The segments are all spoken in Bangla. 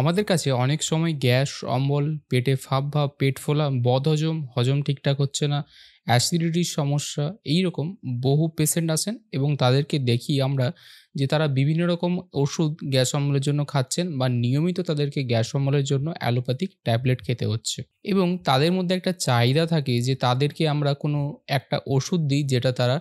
আমাদের কাছে অনেক সময় গ্যাস অম্বল পেটে ফাঁপ ভাব পেট ফোলা বদহজম হজম ঠিকঠাক হচ্ছে না অ্যাসিডিটির সমস্যা এই রকম বহু পেশেন্ট আসেন এবং তাদেরকে দেখি আমরা যে তারা বিভিন্ন রকম ওষুধ গ্যাস অম্লের জন্য খাচ্ছেন বা নিয়মিত তাদেরকে গ্যাস অম্লের জন্য অ্যালোপ্যাথিক ট্যাবলেট খেতে হচ্ছে এবং তাদের মধ্যে একটা চাহিদা থাকে যে তাদেরকে আমরা কোনো একটা ওষুধ দিই যেটা তারা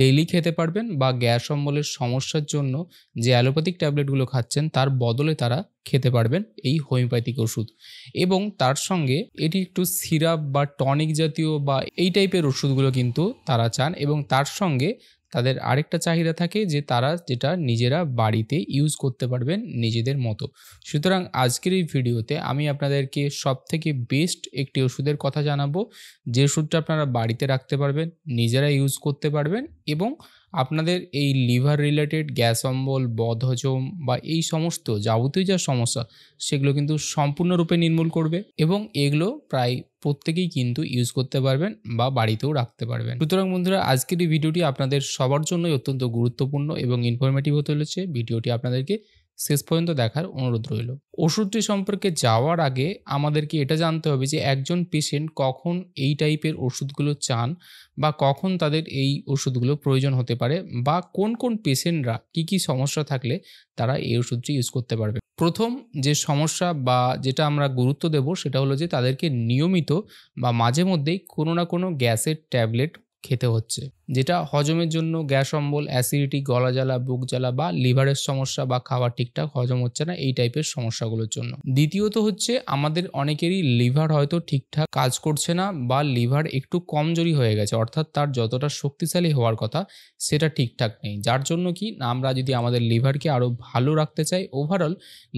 ডেলি খেতে পারবেন বা গ্যাস অম্বলের সমস্যার জন্য যে অ্যালোপ্যাথিক ট্যাবলেটগুলো খাচ্ছেন তার বদলে তারা খেতে পারবেন এই হোমিওপ্যাথিক ওষুধ এবং তার সঙ্গে এটি একটু সিরাপ বা টনিক জাতীয় বা এই টাইপের ওষুধগুলো কিন্তু তারা চান এবং তার সঙ্গে তাদের আরেকটা চাহিদা থাকে যে তারা যেটা নিজেরা বাড়িতে ইউজ করতে পারবেন নিজেদের মতো সুতরাং আজকের এই ভিডিওতে আমি আপনাদেরকে সবথেকে বেস্ট একটি ওষুধের কথা জানাবো যে ওষুধটা আপনারা বাড়িতে রাখতে পারবেন নিজেরা ইউজ করতে পারবেন এবং আপনাদের এই লিভার রিলেটেড গ্যাস অম্বল বদহজম বা এই সমস্ত যাবতীয় যা সমস্যা সেগুলো কিন্তু সম্পূর্ণরূপে নির্মূল করবে এবং এগুলো প্রায় প্রত্যেকেই কিন্তু ইউজ করতে পারবেন বা বাড়িতেও রাখতে পারবেন সুতরাং বন্ধুরা আজকের এই ভিডিওটি আপনাদের সবার জন্যই অত্যন্ত গুরুত্বপূর্ণ এবং ইনফরমেটিভ হতে চলেছে ভিডিওটি আপনাদেরকে শেষ পর্যন্ত দেখার অনুরোধ রইল ওষুধটি সম্পর্কে যাওয়ার আগে আমাদেরকে এটা জানতে হবে যে একজন পেশেন্ট কখন এই টাইপের ওষুধগুলো চান বা কখন তাদের এই ওষুধগুলো প্রয়োজন হতে পারে বা কোন কোন পেশেন্টরা কি কি সমস্যা থাকলে তারা এই ওষুধটি ইউজ করতে পারবে প্রথম যে সমস্যা বা যেটা আমরা গুরুত্ব দেব সেটা হলো যে তাদেরকে নিয়মিত বা মাঝে মধ্যেই কোনো না কোনো গ্যাসের ট্যাবলেট খেতে হচ্ছে যেটা হজমের জন্য গ্যাস অম্বল অ্যাসিডিটি গলা জ্বালা বুক জ্বালা বা লিভারের সমস্যা বা খাবার ঠিকঠাক হজম হচ্ছে না এই টাইপের সমস্যাগুলোর জন্য দ্বিতীয়ত হচ্ছে আমাদের অনেকেরই লিভার হয়তো ঠিকঠাক কাজ করছে না বা লিভার একটু কমজোরি হয়ে গেছে অর্থাৎ তার যতটা শক্তিশালী হওয়ার কথা সেটা ঠিকঠাক নেই যার জন্য কি না আমরা যদি আমাদের লিভারকে আরও ভালো রাখতে চাই ওভারঅল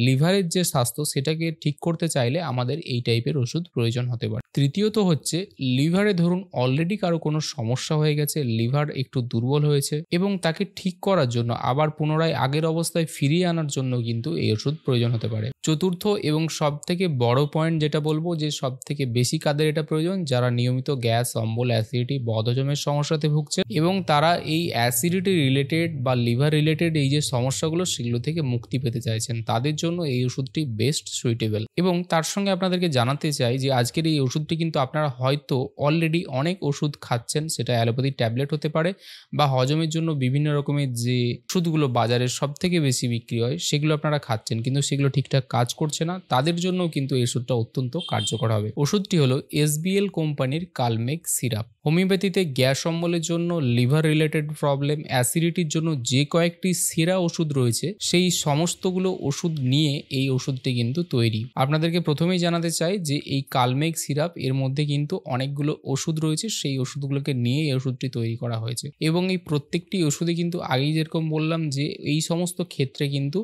লিভারের যে স্বাস্থ্য সেটাকে ঠিক করতে চাইলে আমাদের এই টাইপের ওষুধ প্রয়োজন হতে পারে তৃতীয়ত হচ্ছে লিভারে ধরুন অলরেডি কারো কোনো সমস্যা সমস্যা হয়ে গেছে লিভার একটু দুর্বল হয়েছে এবং তাকে ঠিক করার জন্য আবার পুনরায় আগের অবস্থায় ফিরিয়ে আনার জন্য কিন্তু এই ওষুধ প্রয়োজন হতে পারে চতুর্থ এবং সব থেকে বড় পয়েন্ট যেটা বলবো যে সব থেকে বেশি কাদের এটা প্রয়োজন যারা নিয়মিত গ্যাস অম্বল অ্যাসিডিটি বদহজমের সমস্যাতে ভুগছে এবং তারা এই অ্যাসিডিটি রিলেটেড বা লিভার রিলেটেড এই যে সমস্যাগুলো সেগুলো থেকে মুক্তি পেতে চাইছেন তাদের জন্য এই ওষুধটি বেস্ট সুইটেবল এবং তার সঙ্গে আপনাদেরকে জানাতে চাই যে আজকের এই ওষুধটি কিন্তু আপনারা হয়তো অলরেডি অনেক ওষুধ খাচ্ছেন সেটা সেটা অ্যালোপ্যাথি ট্যাবলেট হতে পারে বা হজমের জন্য বিভিন্ন রকমের যে ওষুধগুলো বাজারে সব থেকে বেশি বিক্রি হয় সেগুলো আপনারা খাচ্ছেন কিন্তু সেগুলো ঠিকঠাক কাজ করছে না তাদের জন্যও কিন্তু এই ওষুধটা অত্যন্ত কার্যকর হবে ওষুধটি হলো এসবিএল কোম্পানির কালমেক সিরাপ হোমিওপ্যাথিতে গ্যাস অম্বলের জন্য লিভার রিলেটেড প্রবলেম অ্যাসিডিটির জন্য যে কয়েকটি সেরা ওষুধ রয়েছে সেই সমস্তগুলো ওষুধ নিয়ে এই ওষুধটি কিন্তু তৈরি আপনাদেরকে প্রথমেই জানাতে চাই যে এই কালমেক সিরাপ এর মধ্যে কিন্তু অনেকগুলো ওষুধ রয়েছে সেই ওষুধগুলোকে নিয়ে নিয়ে এই ওষুধটি তৈরি করা হয়েছে এবং এই প্রত্যেকটি ওষুধে কিন্তু আগেই যেরকম বললাম যে এই সমস্ত ক্ষেত্রে কিন্তু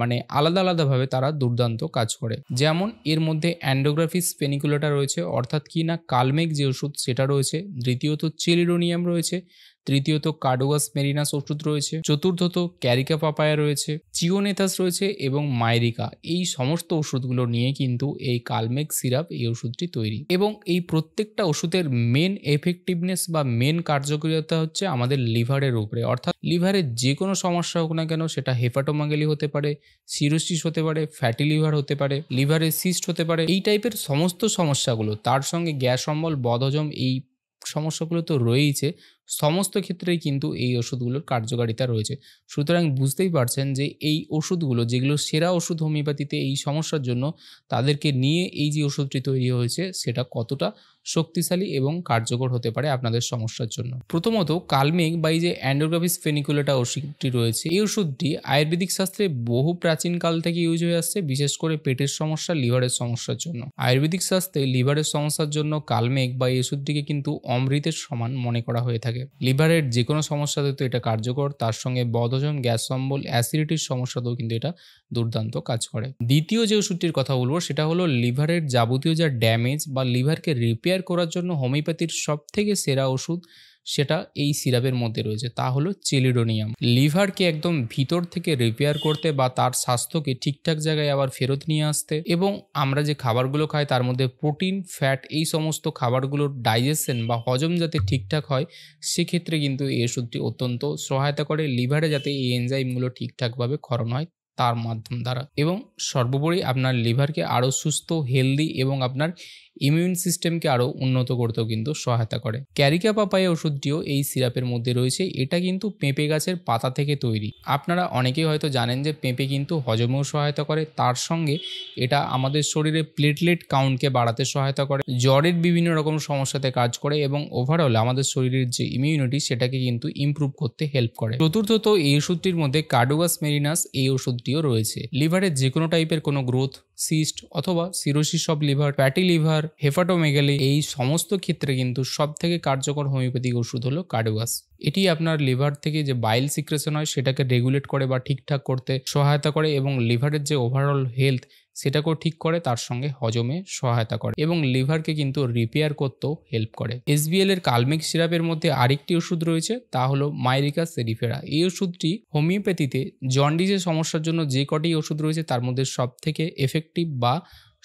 মানে আলাদা আলাদাভাবে তারা দুর্দান্ত কাজ করে যেমন এর মধ্যে অ্যান্ডোগ্রাফিস পেনিকুলাটা রয়েছে অর্থাৎ কি না কালমেক যে ওষুধ সেটা রয়েছে দ্বিতীয়ত চেলিডোনিয়াম রয়েছে তৃতীয়ত কার্ডোয়াস মেরিনাস ওষুধ রয়েছে চতুর্থত ক্যারিকা পাপায়া রয়েছে চিওনেথাস রয়েছে এবং মাইরিকা এই সমস্ত ওষুধগুলো নিয়ে কিন্তু এই কালমেক সিরাপ এই ওষুধটি তৈরি এবং এই প্রত্যেকটা ওষুধের মেন এফেক্টিভনেস বা মেন কার্যকরিতা হচ্ছে আমাদের লিভারের উপরে অর্থাৎ লিভারের যে কোনো সমস্যা হোক না কেন সেটা হেপাটোমাগেলি হতে পারে সিরোসিস হতে পারে ফ্যাটি লিভার হতে পারে লিভারের সিস্ট হতে পারে এই টাইপের সমস্ত সমস্যাগুলো তার সঙ্গে গ্যাস অম্বল বদহজম এই সমস্যাগুলো তো রয়েইছে সমস্ত ক্ষেত্রেই কিন্তু এই ওষুধগুলোর কার্যকারিতা রয়েছে সুতরাং বুঝতেই পারছেন যে এই ওষুধগুলো যেগুলো সেরা ওষুধ হোমিওপ্যাথিতে এই সমস্যার জন্য তাদেরকে নিয়ে এই যে ওষুধটি তৈরি হয়েছে সেটা কতটা শক্তিশালী এবং কার্যকর হতে পারে আপনাদের সমস্যার জন্য প্রথমত কালমেঘ বা এই যে অ্যান্ডোগ্রাফিস ফেনিকুলেটা ওষুধটি রয়েছে এই ওষুধটি আয়ুর্বেদিক শাস্ত্রে বহু প্রাচীনকাল থেকে ইউজ হয়ে আসছে বিশেষ করে পেটের সমস্যা লিভারের সমস্যার জন্য আয়ুর্বেদিক শাস্ত্রে লিভারের সমস্যার জন্য কালমেঘ বা এই ওষুধটিকে কিন্তু অমৃতের সমান মনে করা হয়ে থাকে লিভারের যে কোনো সমস্যাতে তো এটা কার্যকর তার সঙ্গে বদহজম গ্যাস অম্বল অ্যাসিডিটির সমস্যাতেও কিন্তু এটা দুর্দান্ত কাজ করে দ্বিতীয় যে ওষুধটির কথা বলবো সেটা হলো লিভারের যাবতীয় যা ড্যামেজ বা লিভারকে রিপেয়ার রিপেয়ার করার জন্য হোমিওপ্যাথির সব থেকে সেরা ওষুধ সেটা এই সিরাপের মধ্যে রয়েছে তা হলো চেলিডোনিয়াম লিভারকে একদম ভিতর থেকে রিপেয়ার করতে বা তার স্বাস্থ্যকে ঠিকঠাক জায়গায় আবার ফেরত নিয়ে আসতে এবং আমরা যে খাবারগুলো খাই তার মধ্যে প্রোটিন ফ্যাট এই সমস্ত খাবারগুলোর ডাইজেশন বা হজম যাতে ঠিকঠাক হয় সেক্ষেত্রে কিন্তু এই ওষুধটি অত্যন্ত সহায়তা করে লিভারে যাতে এই এনজাইমগুলো ঠিকঠাকভাবে ক্ষরণ হয় তার মাধ্যম দ্বারা এবং সর্বোপরি আপনার লিভারকে আরও সুস্থ হেলদি এবং আপনার ইমিউন সিস্টেমকে আরও উন্নত করতেও কিন্তু সহায়তা করে ক্যারিকা পাপায়া ওষুধটিও এই সিরাপের মধ্যে রয়েছে এটা কিন্তু পেঁপে গাছের পাতা থেকে তৈরি আপনারা অনেকেই হয়তো জানেন যে পেঁপে কিন্তু হজমেও সহায়তা করে তার সঙ্গে এটা আমাদের শরীরে প্লেটলেট কাউন্টকে বাড়াতে সহায়তা করে জ্বরের বিভিন্ন রকম সমস্যাতে কাজ করে এবং ওভারঅল আমাদের শরীরের যে ইমিউনিটি সেটাকে কিন্তু ইম্প্রুভ করতে হেল্প করে চতুর্থত এই ওষুধটির মধ্যে কার্ডোগাস মেরিনাস এই ওষুধটিও রয়েছে লিভারের যে কোনো টাইপের কোনো গ্রোথ সিস্ট অথবা cirrhosis of liver fatty liver hepatomegaly এই সমস্ত ক্ষেত্রে কিন্তু সব থেকে কার্যকর হোমিওপ্যাথিক ওষুধ হলো কার্ডিওয়াস এটি আপনার লিভার থেকে যে বাইল সিক্রেশন হয় সেটাকে রেগুলেট করে বা ঠিকঠাক করতে সহায়তা করে এবং লিভারের যে ওভারঅল হেলথ সেটাকেও ঠিক করে তার সঙ্গে হজমে সহায়তা করে এবং লিভারকে কিন্তু রিপেয়ার করতেও হেল্প করে এসবিএল এর কালমেক সিরাপের মধ্যে আরেকটি ওষুধ রয়েছে তা হলো মাইরিকা সেরিফেরা এই ওষুধটি হোমিওপ্যাথিতে জন্ডিসের সমস্যার জন্য যে কটি ওষুধ রয়েছে তার মধ্যে সব থেকে এফেক্টিভ বা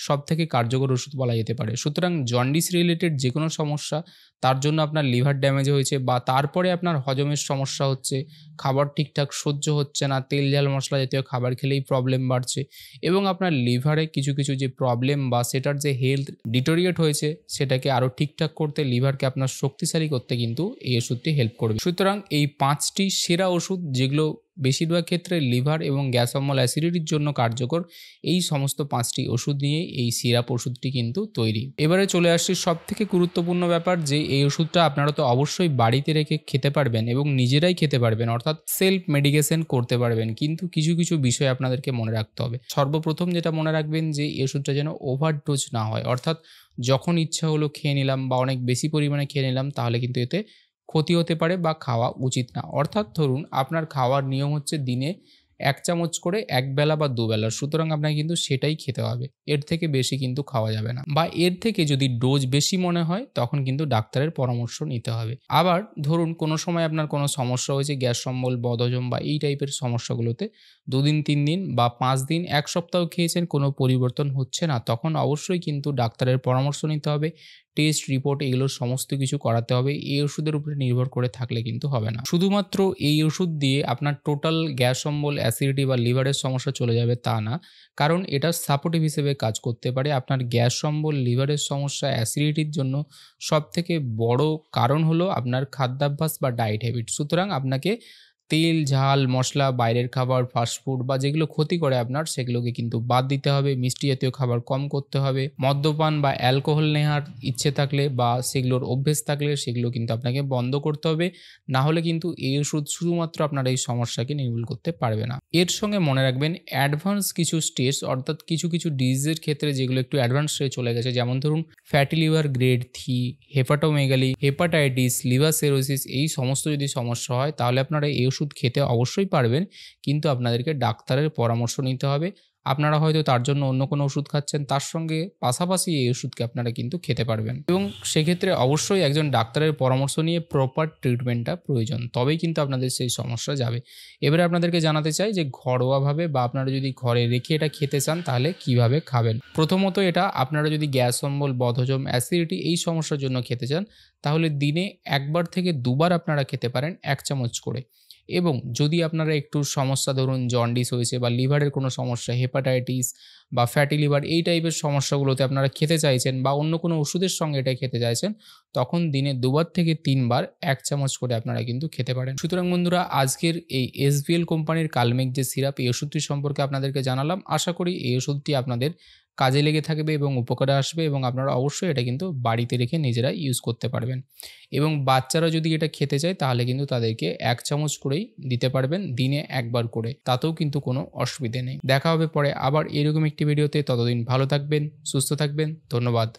সবথেকে কার্যকর ওষুধ বলা যেতে পারে সুতরাং জন্ডিস রিলেটেড যে কোনো সমস্যা তার জন্য আপনার লিভার ড্যামেজ হয়েছে বা তারপরে আপনার হজমের সমস্যা হচ্ছে খাবার ঠিকঠাক সহ্য হচ্ছে না তেল ঝাল মশলা জাতীয় খাবার খেলেই প্রবলেম বাড়ছে এবং আপনার লিভারে কিছু কিছু যে প্রবলেম বা সেটার যে হেলথ ডিটোরিয়েট হয়েছে সেটাকে আরও ঠিকঠাক করতে লিভারকে আপনার শক্তিশালী করতে কিন্তু এই ওষুধটি হেল্প করবে সুতরাং এই পাঁচটি সেরা ওষুধ যেগুলো বেশিরভাগ ক্ষেত্রে লিভার এবং গ্যাস অম্বল অ্যাসিডিটির জন্য কার্যকর এই সমস্ত পাঁচটি ওষুধ নিয়ে এই সিরাপ ওষুধটি কিন্তু তৈরি এবারে চলে আসছি সব থেকে গুরুত্বপূর্ণ ব্যাপার যে এই ওষুধটা আপনারা তো অবশ্যই বাড়িতে রেখে খেতে পারবেন এবং নিজেরাই খেতে পারবেন অর্থাৎ সেলফ মেডিকেশন করতে পারবেন কিন্তু কিছু কিছু বিষয় আপনাদেরকে মনে রাখতে হবে সর্বপ্রথম যেটা মনে রাখবেন যে এই ওষুধটা যেন ওভারডোজ না হয় অর্থাৎ যখন ইচ্ছা হলো খেয়ে নিলাম বা অনেক বেশি পরিমাণে খেয়ে নিলাম তাহলে কিন্তু এতে ক্ষতি হতে পারে বা খাওয়া উচিত না অর্থাৎ ধরুন আপনার খাওয়ার নিয়ম হচ্ছে দিনে এক চামচ করে একবেলা বা দুবেলা সুতরাং আপনাকে কিন্তু সেটাই খেতে হবে এর থেকে বেশি কিন্তু খাওয়া যাবে না বা এর থেকে যদি ডোজ বেশি মনে হয় তখন কিন্তু ডাক্তারের পরামর্শ নিতে হবে আবার ধরুন কোনো সময় আপনার কোনো সমস্যা হয়েছে গ্যাস সম্বল বদহজম বা এই টাইপের সমস্যাগুলোতে দুদিন তিন দিন বা পাঁচ দিন এক সপ্তাহ খেয়েছেন কোনো পরিবর্তন হচ্ছে না তখন অবশ্যই কিন্তু ডাক্তারের পরামর্শ নিতে হবে টেস্ট রিপোর্ট এগুলোর সমস্ত কিছু করাতে হবে এই ওষুধের উপরে নির্ভর করে থাকলে কিন্তু হবে না শুধুমাত্র এই ওষুধ দিয়ে আপনার টোটাল গ্যাস অম্বল অ্যাসিডিটি বা লিভারের সমস্যা চলে যাবে তা না কারণ এটা সাপোর্টিভ হিসেবে কাজ করতে পারে আপনার গ্যাস অম্বল লিভারের সমস্যা অ্যাসিডিটির জন্য সবথেকে বড় কারণ হলো আপনার খাদ্যাভ্যাস বা ডায়েট হ্যাবিট সুতরাং আপনাকে তেল ঝাল মশলা বাইরের খাবার ফাস্টফুড বা যেগুলো ক্ষতি করে আপনার সেগুলোকে কিন্তু বাদ দিতে হবে মিষ্টি জাতীয় খাবার কম করতে হবে মদ্যপান বা অ্যালকোহল নেহার ইচ্ছে থাকলে বা সেগুলোর অভ্যেস থাকলে সেগুলো কিন্তু আপনাকে বন্ধ করতে হবে না হলে কিন্তু এই ওষুধ শুধুমাত্র আপনার এই সমস্যাকে নির্মূল করতে পারবে না এর সঙ্গে মনে রাখবেন অ্যাডভান্স কিছু স্টেজ অর্থাৎ কিছু কিছু ডিজিজের ক্ষেত্রে যেগুলো একটু অ্যাডভান্স হয়ে চলে গেছে যেমন ধরুন fatty liver grade three hepatomegaly hepatitis liver cirrhosis এই সমস্ত যদি সমস্যা হয় তাহলে আপনারা এই ওষুধ খেতে অবশ্যই পারবেন কিন্তু আপনাদেরকে ডাক্তারের পরামর্শ নিতে হবে আপনারা হয়তো তার জন্য অন্য কোনো ওষুধ খাচ্ছেন তার সঙ্গে পাশাপাশি এই ওষুধকে আপনারা কিন্তু খেতে পারবেন এবং সেক্ষেত্রে অবশ্যই একজন ডাক্তারের পরামর্শ নিয়ে প্রপার ট্রিটমেন্টটা প্রয়োজন তবেই কিন্তু আপনাদের সেই সমস্যা যাবে এবারে আপনাদেরকে জানাতে চাই যে ঘরোয়াভাবে বা আপনারা যদি ঘরে রেখে এটা খেতে চান তাহলে কিভাবে খাবেন প্রথমত এটা আপনারা যদি গ্যাস অম্বল বধজম অ্যাসিডিটি এই সমস্যার জন্য খেতে চান তাহলে দিনে একবার থেকে দুবার আপনারা খেতে পারেন এক চামচ করে এবং যদি আপনারা একটু সমস্যা ধরুন জন্ডিস হয়েছে বা লিভারের কোনো সমস্যা হেপাটাইটিস বা ফ্যাটি লিভার এই টাইপের সমস্যাগুলোতে আপনারা খেতে চাইছেন বা অন্য কোনো ওষুধের সঙ্গে এটা খেতে চাইছেন তখন দিনে দুবার থেকে তিনবার এক চামচ করে আপনারা কিন্তু খেতে পারেন সুতরাং বন্ধুরা আজকের এই এসবিএল কোম্পানির কালমেক যে সিরাপ এই ওষুধটি সম্পর্কে আপনাদেরকে জানালাম আশা করি এই ওষুধটি আপনাদের কাজে লেগে থাকবে এবং উপকারে আসবে এবং আপনারা অবশ্যই এটা কিন্তু বাড়িতে রেখে নিজেরা ইউজ করতে পারবেন এবং বাচ্চারা যদি এটা খেতে চায় তাহলে কিন্তু তাদেরকে এক চামচ করেই দিতে পারবেন দিনে একবার করে তাতেও কিন্তু কোনো অসুবিধে নেই দেখা হবে পরে আবার এরকম একটি ভিডিওতে ততদিন ভালো থাকবেন সুস্থ থাকবেন ধন্যবাদ